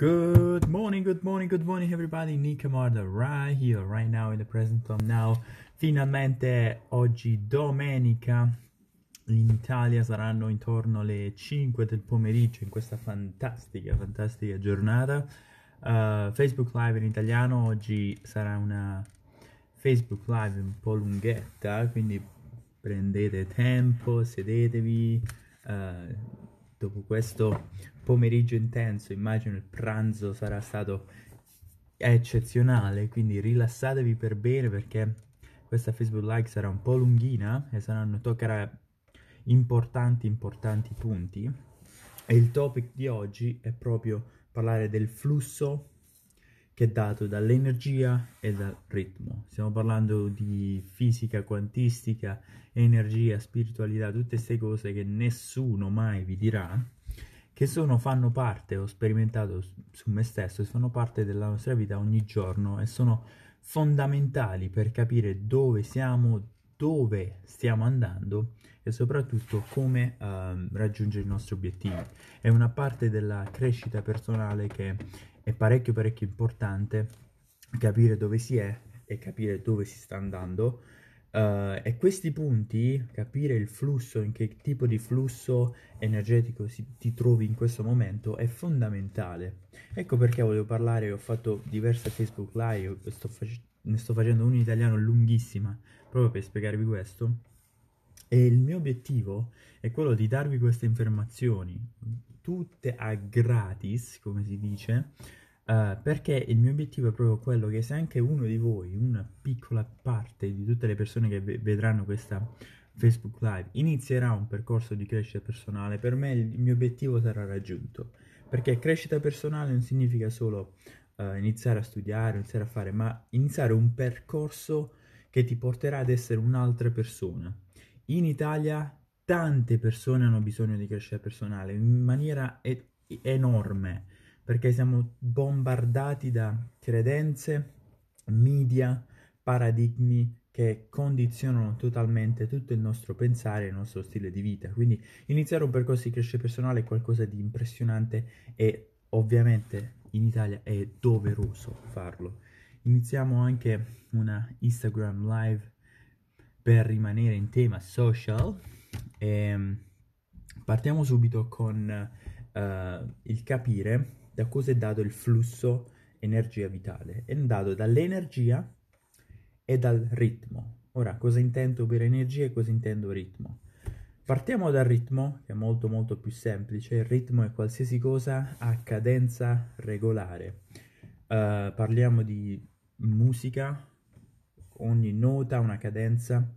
Good morning, good morning, good morning everybody, Nick Amarda right here, right now in the present time now. Finalmente oggi domenica in Italia saranno intorno alle 5 del pomeriggio in questa fantastica, fantastica giornata. Uh, Facebook Live in italiano oggi sarà una Facebook Live un po' lunghetta, quindi prendete tempo, sedetevi, uh, dopo questo pomeriggio intenso, immagino il pranzo sarà stato eccezionale, quindi rilassatevi per bene perché questa Facebook Live sarà un po' lunghina e saranno toccherà importanti importanti punti e il topic di oggi è proprio parlare del flusso che è dato dall'energia e dal ritmo. Stiamo parlando di fisica quantistica, energia, spiritualità, tutte queste cose che nessuno mai vi dirà, che sono, fanno parte, ho sperimentato su me stesso, fanno parte della nostra vita ogni giorno e sono fondamentali per capire dove siamo, dove stiamo andando e soprattutto come uh, raggiungere i nostri obiettivi. È una parte della crescita personale che è parecchio parecchio importante capire dove si è e capire dove si sta andando uh, e questi punti, capire il flusso, in che tipo di flusso energetico si, ti trovi in questo momento è fondamentale. Ecco perché volevo parlare, ho fatto diverse Facebook Live, sto fac- ne sto facendo un italiano lunghissima, proprio per spiegarvi questo. E il mio obiettivo è quello di darvi queste informazioni, tutte a gratis, come si dice, uh, perché il mio obiettivo è proprio quello che se anche uno di voi, una piccola parte di tutte le persone che v- vedranno questa Facebook Live, inizierà un percorso di crescita personale, per me il mio obiettivo sarà raggiunto, perché crescita personale non significa solo uh, iniziare a studiare, iniziare a fare, ma iniziare un percorso che ti porterà ad essere un'altra persona. In Italia tante persone hanno bisogno di crescita personale in maniera e- enorme perché siamo bombardati da credenze, media, paradigmi che condizionano totalmente tutto il nostro pensare e il nostro stile di vita. Quindi iniziare un percorso di crescita personale è qualcosa di impressionante e ovviamente in Italia è doveroso farlo. Iniziamo anche una Instagram live per rimanere in tema social e ehm, partiamo subito con uh, il capire da cosa è dato il flusso energia vitale. È dato dall'energia e dal ritmo. Ora, cosa intendo per energia e cosa intendo ritmo? Partiamo dal ritmo, che è molto molto più semplice. Il ritmo è qualsiasi cosa a cadenza regolare. Uh, parliamo di musica, ogni nota ha una cadenza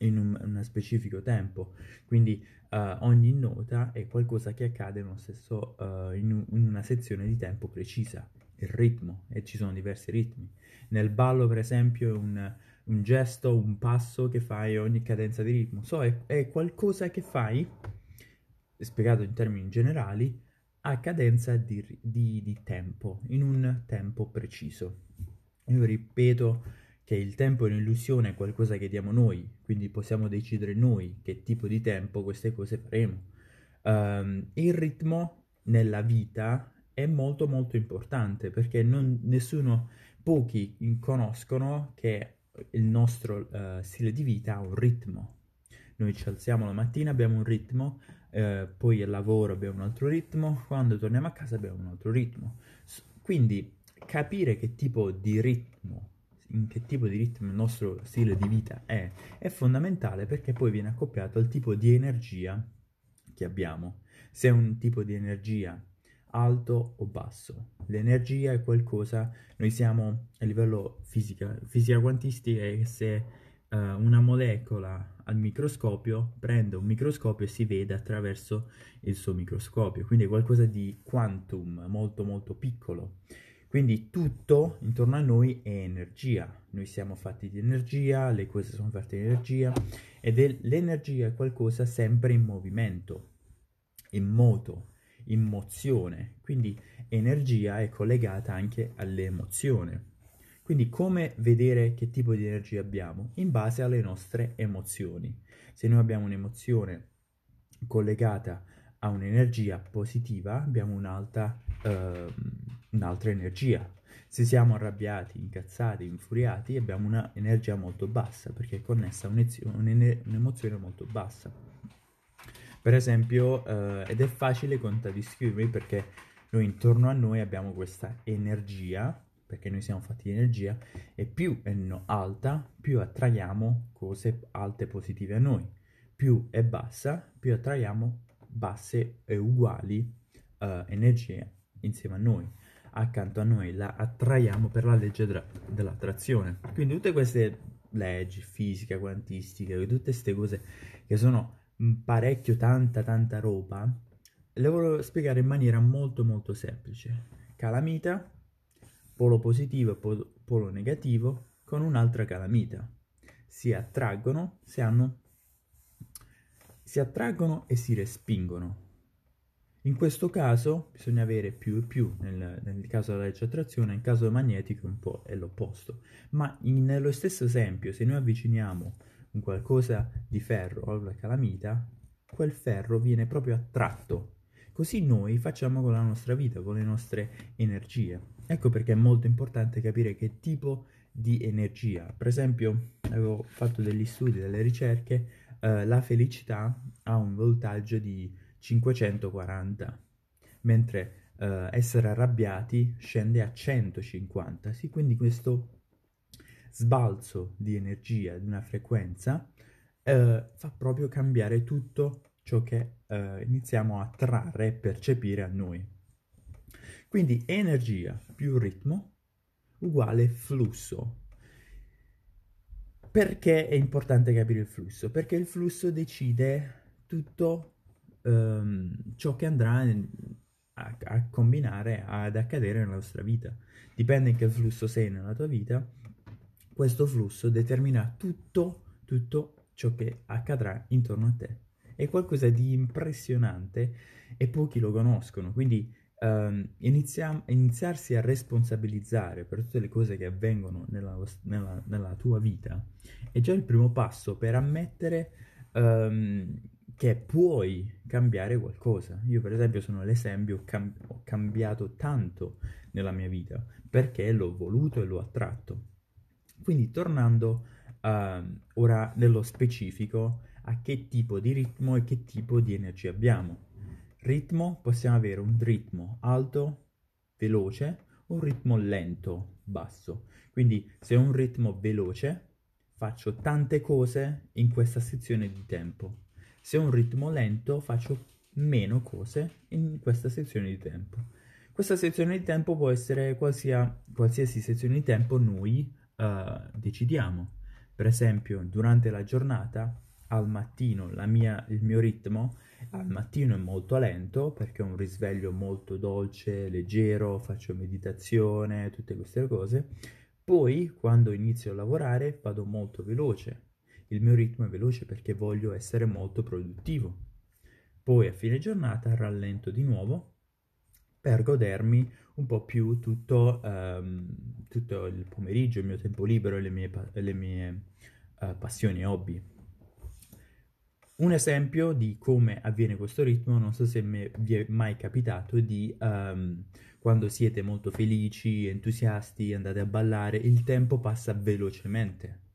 in un, in specifico tempo. Quindi uh, ogni nota è qualcosa che accade stesso, uh, in, un, in, una sezione di tempo precisa, il ritmo, e ci sono diversi ritmi. Nel ballo, per esempio, è un, un gesto, un passo che fai ogni cadenza di ritmo. So, è, è qualcosa che fai, spiegato in termini generali, a cadenza di, di, di tempo, in un tempo preciso. Io ripeto che il tempo è un'illusione, è qualcosa che diamo noi, quindi possiamo decidere noi che tipo di tempo queste cose faremo. Um, il ritmo nella vita è molto molto importante perché non, nessuno, pochi conoscono che il nostro uh, stile di vita ha un ritmo. Noi ci alziamo la mattina, abbiamo un ritmo, eh, poi al lavoro abbiamo un altro ritmo, quando torniamo a casa abbiamo un altro ritmo. Quindi capire che tipo di ritmo in che tipo di ritmo il nostro stile di vita è, è fondamentale perché poi viene accoppiato al tipo di energia che abbiamo. Se è un tipo di energia alto o basso. L'energia è qualcosa, noi siamo a livello fisica, fisica quantistica e se uh, una molecola al microscopio prende un microscopio e si vede attraverso il suo microscopio, quindi è qualcosa di quantum molto molto piccolo. Quindi tutto intorno a noi è energia, noi siamo fatti di energia, le cose sono fatte di energia ed è l'energia è qualcosa sempre in movimento, in moto, in mozione, quindi energia è collegata anche all'emozione. Quindi come vedere che tipo di energia abbiamo? In base alle nostre emozioni. Se noi abbiamo un'emozione collegata a un'energia positiva, abbiamo un'alta... Uh, un'altra energia. Se siamo arrabbiati, incazzati, infuriati, abbiamo un'energia molto bassa perché è connessa a un'emozione molto bassa. Per esempio, eh, ed è facile contraddiscrivermi perché noi intorno a noi abbiamo questa energia, perché noi siamo fatti di energia, e più è alta, più attraiamo cose alte e positive a noi. Più è bassa, più attraiamo basse e uguali eh, energie insieme a noi accanto a noi, la attraiamo per la legge dra- dell'attrazione. Quindi tutte queste leggi, fisica, quantistica, tutte queste cose che sono parecchio tanta tanta roba, le volevo spiegare in maniera molto molto semplice. Calamita, polo positivo e polo, negativo con un'altra calamita. Si attraggono se hanno si attraggono e si respingono. In questo caso bisogna avere più e più, nel, nel caso della legge attrazione, in caso magnetico un po' è l'opposto. Ma in, nello stesso esempio, se noi avviciniamo un qualcosa di ferro alla calamita, quel ferro viene proprio attratto. Così noi facciamo con la nostra vita, con le nostre energie. Ecco perché è molto importante capire che tipo di energia. Per esempio, avevo fatto degli studi, delle ricerche, eh, la felicità ha un voltaggio di 540, mentre eh, essere arrabbiati scende a 150. Sì, quindi questo sbalzo di energia, di una frequenza, eh, fa proprio cambiare tutto ciò che eh, iniziamo a trarre e percepire a noi. Quindi energia più ritmo uguale flusso. Perché è importante capire il flusso? Perché il flusso decide tutto ehm, ciò che andrà a, a, combinare, ad accadere nella nostra vita. Dipende in che flusso sei nella tua vita, questo flusso determina tutto, tutto ciò che accadrà intorno a te. È qualcosa di impressionante e pochi lo conoscono, quindi ehm, inizia, iniziarsi a responsabilizzare per tutte le cose che avvengono nella, nella, nella tua vita è già il primo passo per ammettere... Ehm, che puoi cambiare qualcosa. Io per esempio sono l'esempio, ho, cam- ho cambiato tanto nella mia vita perché l'ho voluto e l'ho attratto. Quindi tornando uh, ora nello specifico a che tipo di ritmo e che tipo di energia abbiamo. Ritmo, possiamo avere un ritmo alto, veloce, un ritmo lento, basso. Quindi se ho un ritmo veloce faccio tante cose in questa sezione di tempo se ho un ritmo lento faccio meno cose in questa sezione di tempo. Questa sezione di tempo può essere qualsia, qualsiasi sezione di tempo noi uh, decidiamo. Per esempio, durante la giornata, al mattino, mia, il mio ritmo al mattino è molto lento perché ho un risveglio molto dolce, leggero, faccio meditazione, tutte queste cose. Poi, quando inizio a lavorare, vado molto veloce, il mio ritmo è veloce perché voglio essere molto produttivo. Poi a fine giornata rallento di nuovo per godermi un po' più tutto, ehm, tutto il pomeriggio, il mio tempo libero e le mie, le mie eh, passioni e hobby. Un esempio di come avviene questo ritmo, non so se me, vi è mai capitato di um, quando siete molto felici, entusiasti, andate a ballare, il tempo passa velocemente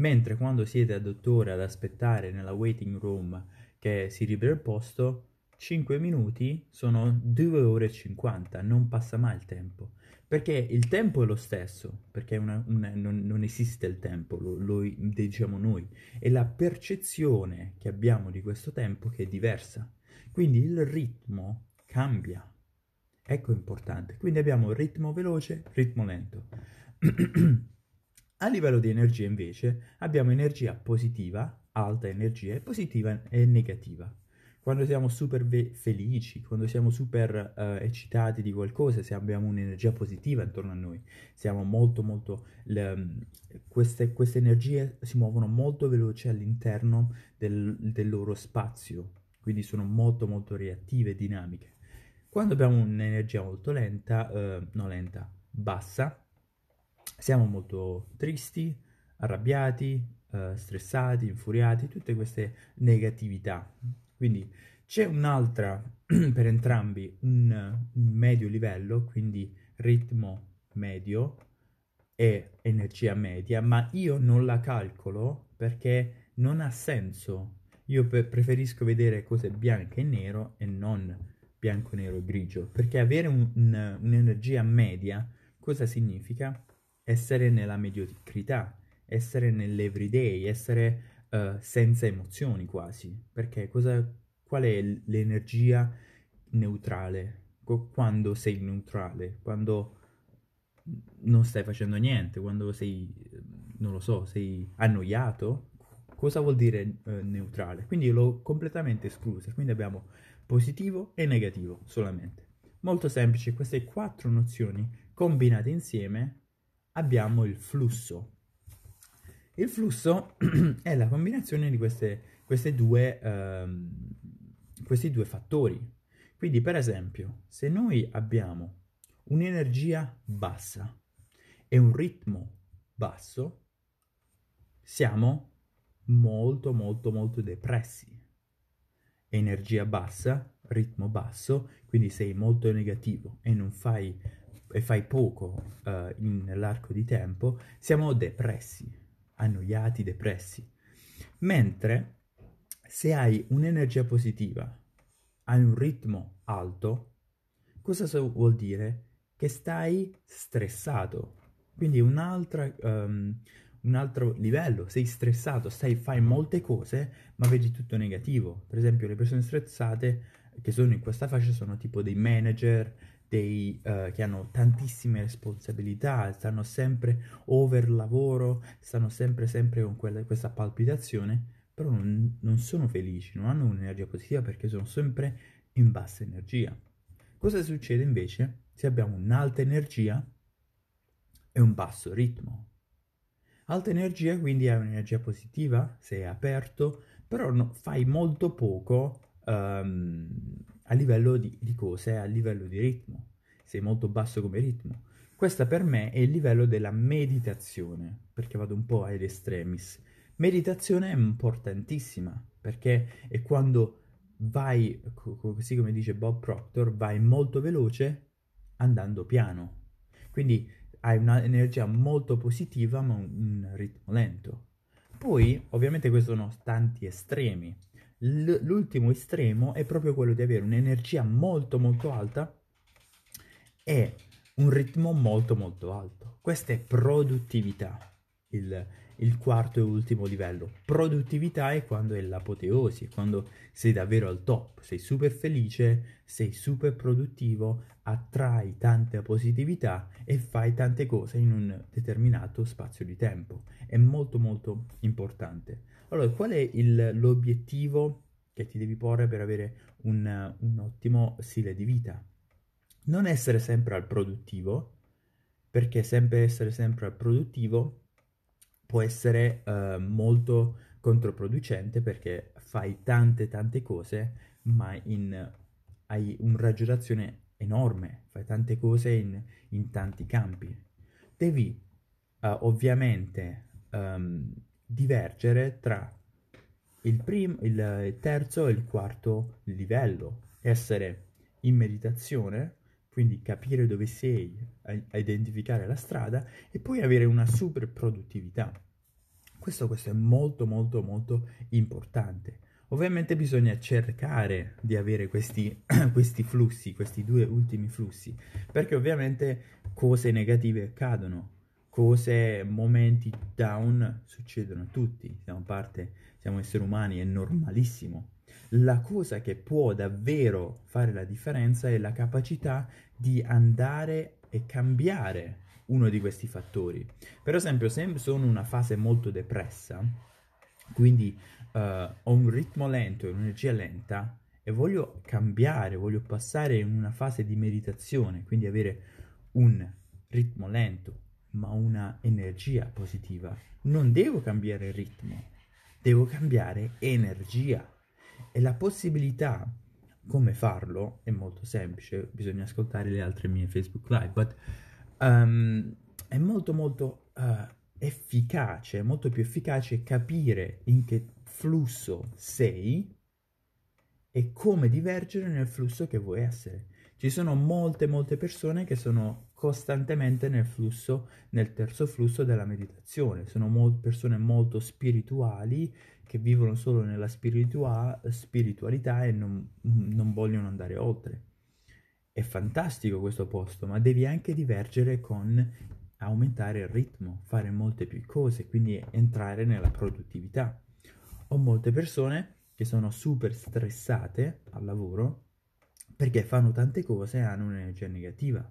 mentre quando siete a dottore ad aspettare nella waiting room che si libera il posto, 5 minuti sono 2 ore e 50, non passa mai il tempo. Perché il tempo è lo stesso, perché una, una, non, non, esiste il tempo, lo, lo diciamo noi, è la percezione che abbiamo di questo tempo che è diversa. Quindi il ritmo cambia, ecco importante. Quindi abbiamo ritmo veloce, ritmo lento. A livello di energia invece abbiamo energia positiva, alta energia, e positiva e negativa. Quando siamo super ve- felici, quando siamo super eh, eccitati di qualcosa, se abbiamo un'energia positiva intorno a noi, siamo molto molto... Le, mm, queste, queste, energie si muovono molto veloce all'interno del, del loro spazio, quindi sono molto molto reattive e dinamiche. Quando abbiamo un'energia molto lenta, eh, no lenta, bassa, siamo molto tristi, arrabbiati, eh, stressati, infuriati, tutte queste negatività. Quindi c'è un'altra per entrambi, un, un medio livello, quindi ritmo medio e energia media, ma io non la calcolo perché non ha senso. Io preferisco vedere cose bianche e nero e non bianco, nero e grigio, perché avere un, un, un'energia media cosa significa? essere nella mediocrità, essere nell'everyday, essere uh, senza emozioni quasi, perché cosa, qual è l'energia neutrale? Quando sei neutrale, quando non stai facendo niente, quando sei, non lo so, sei annoiato, cosa vuol dire eh, neutrale? Quindi l'ho completamente esclusa, quindi abbiamo positivo e negativo solamente. Molto semplice, queste quattro nozioni combinate insieme abbiamo il flusso. Il flusso è la combinazione di queste, queste due, ehm, questi due fattori. Quindi, per esempio, se noi abbiamo un'energia bassa e un ritmo basso, siamo molto, molto, molto depressi. Energia bassa, ritmo basso, quindi sei molto negativo e non fai e fai poco uh, nell'arco di tempo, siamo depressi, annoiati, depressi. Mentre se hai un'energia positiva, hai un ritmo alto, cosa so- vuol dire? Che stai stressato, quindi un'altra... Um, un altro livello, sei stressato, stai, fai molte cose, ma vedi tutto negativo. Per esempio, le persone stressate che sono in questa fascia sono tipo dei manager, dei, uh, che hanno tantissime responsabilità, stanno sempre over lavoro, stanno sempre, sempre con quella, questa palpitazione, però non, non sono felici, non hanno un'energia positiva perché sono sempre in bassa energia. Cosa succede invece se abbiamo un'alta energia e un basso ritmo? Alta energia quindi è un'energia positiva, sei aperto, però no, fai molto poco um, a livello di, di cose, a livello di ritmo. Sei molto basso come ritmo. Questa per me è il livello della meditazione, perché vado un po' ad estremis. Meditazione è importantissima, perché è quando vai, così come dice Bob Proctor, vai molto veloce andando piano. Quindi hai un'energia molto positiva ma un ritmo lento. Poi, ovviamente, questi sono tanti estremi. L- l'ultimo estremo è proprio quello di avere un'energia molto molto alta e un ritmo molto molto alto. Questa è produttività, il, il quarto e ultimo livello. Produttività è quando è l'apoteosi, quando sei davvero al top, sei super felice, sei super produttivo, attrai tanta positività e fai tante cose in un determinato spazio di tempo. È molto molto importante. Allora, qual è il, l'obiettivo che ti devi porre per avere un, un ottimo stile di vita? Non essere sempre al produttivo, perché sempre essere sempre al produttivo può essere eh, molto controproducente perché fai tante tante cose ma in hai un raggio d'azione enorme, fai tante cose in, in tanti campi. Devi uh, ovviamente um, divergere tra il, prim- il terzo e il quarto livello, essere in meditazione, quindi capire dove sei, identificare la strada e poi avere una super produttività. Questo, questo è molto molto molto importante Ovviamente bisogna cercare di avere questi, questi, flussi, questi due ultimi flussi, perché ovviamente cose negative accadono, cose, momenti down succedono a tutti, siamo parte, siamo esseri umani, è normalissimo. La cosa che può davvero fare la differenza è la capacità di andare e cambiare uno di questi fattori. Per esempio, se sono in una fase molto depressa, quindi uh, ho un ritmo lento e un'energia lenta e voglio cambiare, voglio passare in una fase di meditazione, quindi avere un ritmo lento ma una energia positiva, non devo cambiare ritmo, devo cambiare energia. E la possibilità come farlo è molto semplice, bisogna ascoltare le altre mie Facebook Live, but um, è molto molto uh, efficace, molto più efficace capire in che flusso sei e come divergere nel flusso che vuoi essere. Ci sono molte, molte persone che sono costantemente nel flusso, nel terzo flusso della meditazione. Sono mo- persone molto spirituali che vivono solo nella spiritua- spiritualità e non, non vogliono andare oltre. È fantastico questo posto, ma devi anche divergere con aumentare il ritmo, fare molte più cose, quindi entrare nella produttività ho molte persone che sono super stressate al lavoro perché fanno tante cose e hanno un'energia negativa.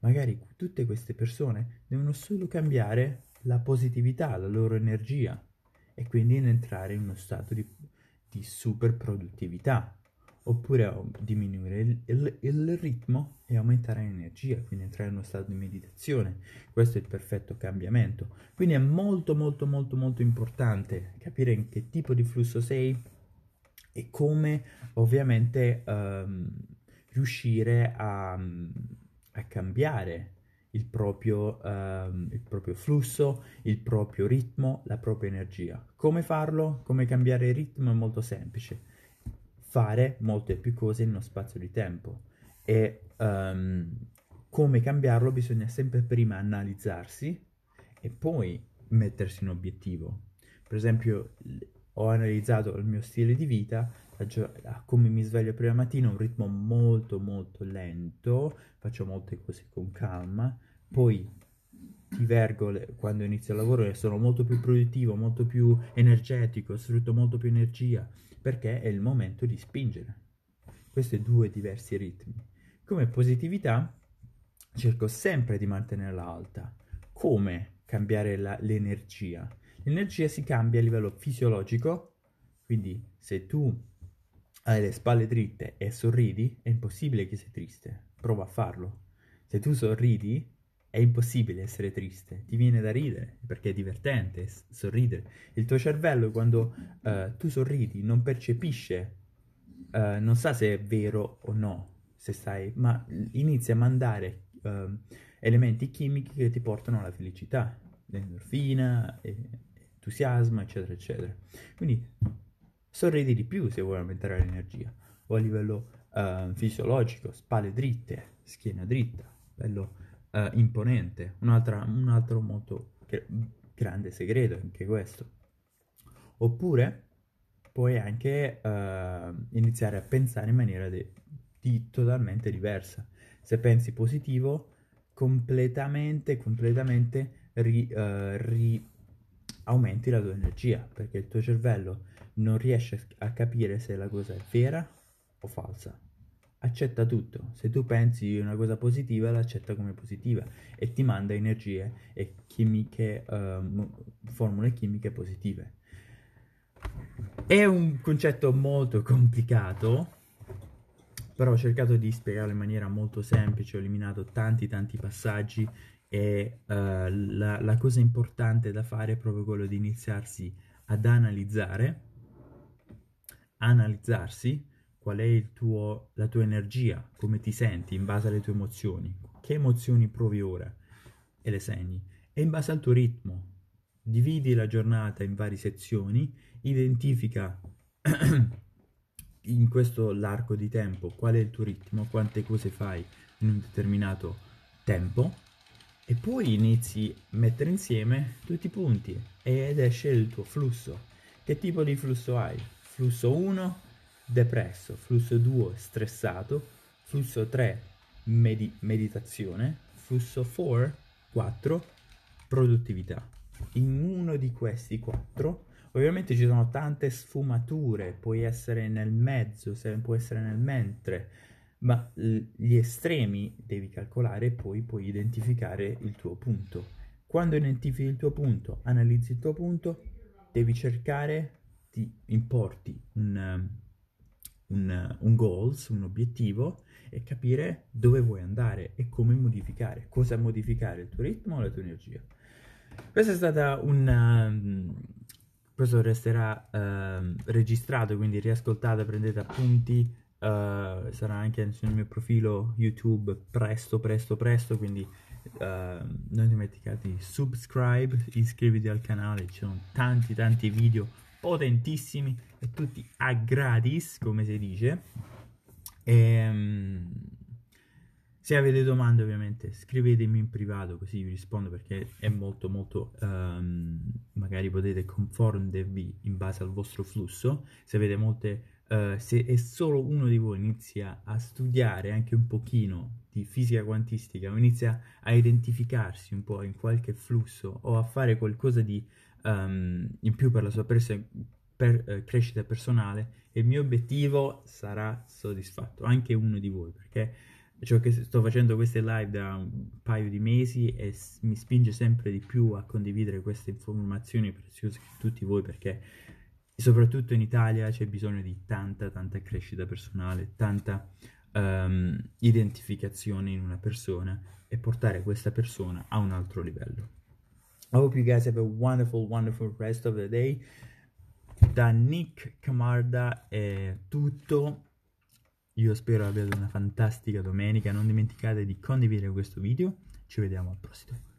Magari tutte queste persone devono solo cambiare la positività, la loro energia e quindi entrare in uno stato di, di super produttività oppure diminuire il, il, il, ritmo e aumentare l'energia, quindi entrare in uno stato di meditazione. Questo è il perfetto cambiamento. Quindi è molto molto molto molto importante capire in che tipo di flusso sei e come ovviamente um, riuscire a, a, cambiare il proprio, um, il proprio flusso, il proprio ritmo, la propria energia. Come farlo? Come cambiare il ritmo è molto semplice fare molte più cose in uno spazio di tempo e um, come cambiarlo bisogna sempre prima analizzarsi e poi mettersi un obiettivo. Per esempio ho analizzato il mio stile di vita, gio- come mi sveglio prima mattina, un ritmo molto molto lento, faccio molte cose con calma, poi divergo le- quando inizio il lavoro e sono molto più produttivo, molto più energetico, sfrutto molto più energia, perché è il momento di spingere. Questi due diversi ritmi. Come positività cerco sempre di mantenerla alta. Come cambiare la, l'energia? L'energia si cambia a livello fisiologico, quindi se tu hai le spalle dritte e sorridi, è impossibile che sei triste. Prova a farlo. Se tu sorridi, è impossibile essere triste, ti viene da ridere perché è divertente sorridere. Il tuo cervello quando uh, tu sorridi non percepisce, uh, non sa se è vero o no, se stai, ma inizia a mandare uh, elementi chimici che ti portano alla felicità, l'endorfina, entusiasmo, eccetera, eccetera. Quindi sorridi di più se vuoi aumentare l'energia o a livello ehm, fisiologico, spalle dritte, schiena dritta, bello eh, imponente, un altro molto che, grande segreto anche questo. Oppure puoi anche eh, iniziare a pensare in maniera di, di totalmente diversa. Se pensi positivo, completamente, completamente ri, eh, ri, aumenti la tua energia, perché il tuo cervello non riesce a capire se la cosa è vera o falsa accetta tutto. Se tu pensi una cosa positiva, l'accetta come positiva e ti manda energie e chimiche, um, formule chimiche positive. È un concetto molto complicato, però ho cercato di spiegarlo in maniera molto semplice, ho eliminato tanti tanti passaggi e uh, la, la cosa importante da fare è proprio quello di iniziarsi ad analizzare, analizzarsi, qual è tuo, la tua energia, come ti senti in base alle tue emozioni, che emozioni provi ora e le segni. E in base al tuo ritmo, dividi la giornata in varie sezioni, identifica in questo l'arco di tempo qual è il tuo ritmo, quante cose fai in un determinato tempo e poi inizi a mettere insieme tutti i punti ed esce il tuo flusso. Che tipo di flusso hai? Flusso 1, depresso, flusso 2 stressato, flusso 3 med meditazione, flusso 4, produttività. In uno di questi quattro, ovviamente ci sono tante sfumature, puoi essere nel mezzo, può essere nel mentre, ma gli estremi devi calcolare e poi puoi identificare il tuo punto. Quando identifichi il tuo punto, analizzi il tuo punto, devi cercare di importi un un, un goals, un obiettivo e capire dove vuoi andare e come modificare, cosa modificare, il tuo ritmo o la tua energia. Questa è stata un... Ehm, questo resterà uh, registrato, quindi riascoltate, prendete appunti, uh, sarà anche sul mio profilo YouTube presto, presto, presto, quindi uh, non dimenticate di subscribe, iscriviti al canale, ci sono tanti tanti video potentissimi e tutti a gratis, come si dice. E, ehm, se avete domande ovviamente scrivetemi in privato così vi rispondo perché è molto molto, um, magari potete confondervi in base al vostro flusso, se avete molte, uh, se è solo uno di voi inizia a studiare anche un pochino di fisica quantistica o inizia a identificarsi un po' in qualche flusso o a fare qualcosa di um, in più per la sua pers- per, eh, crescita personale e il mio obiettivo sarà soddisfatto, anche uno di voi, perché ciò che sto facendo queste live da un paio di mesi e s- mi spinge sempre di più a condividere queste informazioni preziose con tutti voi perché soprattutto in Italia c'è bisogno di tanta tanta crescita personale, tanta um, identificazione in una persona e portare questa persona a un altro livello. I hope you guys have a wonderful, wonderful rest of the day. Da Nick Camarda è tutto. Io spero abbiate una fantastica domenica. Non dimenticate di condividere questo video. Ci vediamo al prossimo.